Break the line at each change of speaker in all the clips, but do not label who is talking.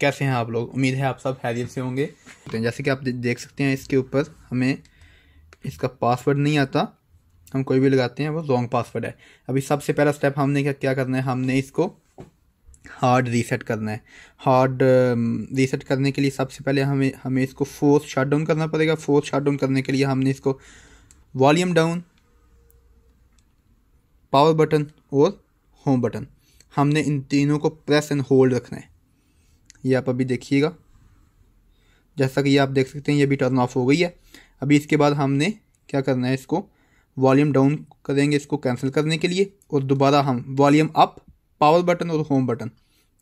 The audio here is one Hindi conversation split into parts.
कैसे हैं आप लोग उम्मीद है आप सब हैरियर से होंगे तो जैसे कि आप देख सकते हैं इसके ऊपर हमें इसका पासवर्ड नहीं आता हम कोई भी लगाते हैं वो रॉन्ग पासवर्ड है अभी सबसे पहला स्टेप हमने क्या क्या करना है हमने इसको हार्ड रीसेट करना है हार्ड रीसेट um, करने के लिए सबसे पहले हमें हमें इसको फोर्स शट डाउन करना पड़ेगा फोर्स शट डाउन करने के लिए हमने इसको वॉल्यूम डाउन पावर बटन और होम बटन हमने इन तीनों को प्रेस एंड होल्ड रखना है ये आप अभी देखिएगा जैसा कि आप देख सकते हैं ये भी टर्न ऑफ हो गई है अभी इसके बाद हमने क्या करना है इसको वॉल्यूम डाउन करेंगे इसको कैंसिल करने के लिए और दोबारा हम वॉल्यूम अप पावर बटन और होम बटन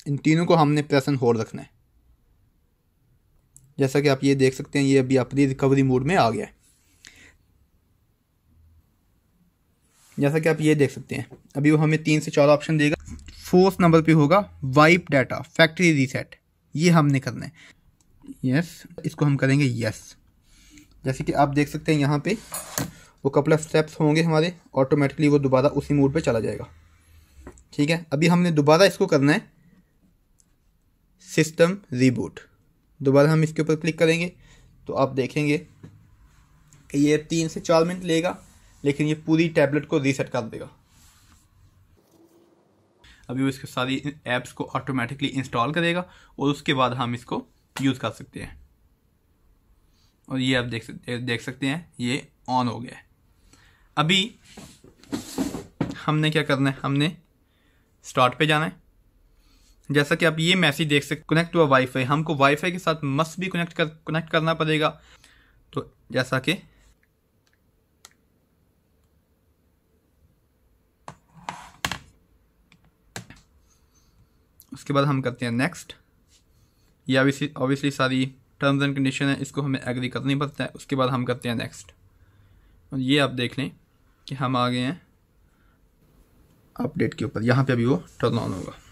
इन तीनों को हमने प्रेस एंड होल्ड रखना है जैसा कि आप ये देख सकते हैं ये अभी अपनी रिकवरी मोड में आ गया है जैसा कि आप ये देख सकते हैं अभी वो हमें तीन से चार ऑप्शन देगा फोर्थ नंबर पे होगा वाइप डाटा फैक्ट्री रीसेट ये हमने करना है यस yes, इसको हम करेंगे यस yes. जैसे कि आप देख सकते हैं यहाँ पे वो कपल ऑफ स्टेप्स होंगे हमारे ऑटोमेटिकली वो दोबारा उसी मूड पे चला जाएगा ठीक है अभी हमने दोबारा इसको करना है सिस्टम रीबूट दोबारा हम इसके ऊपर क्लिक करेंगे तो आप देखेंगे कि ये तीन से चार मिनट लेगा लेकिन ये पूरी टैबलेट को रीसेट कर देगा अभी वो इसके सारी ऐप्स को ऑटोमेटिकली इंस्टॉल करेगा और उसके बाद हम इसको यूज़ कर सकते हैं और ये आप देख सकते देख सकते हैं ये ऑन हो गया है अभी हमने क्या करना है हमने स्टार्ट पे जाना है जैसा कि आप ये मैसेज देख सकते कनेक्ट हुआ वाईफाई हमको वाईफाई के साथ मस्ट भी कनेक्ट कर कनेक्ट करना पड़ेगा तो जैसा कि उसके बाद हम करते हैं नेक्स्ट या ऑब्वियसली सारी टर्म्स एंड कंडीशन है इसको हमें एग्री करनी पड़ता है उसके बाद हम करते हैं नेक्स्ट और ये आप देख लें कि हम आ गए हैं अपडेट के ऊपर यहाँ पे अभी वो टर्न ऑन होगा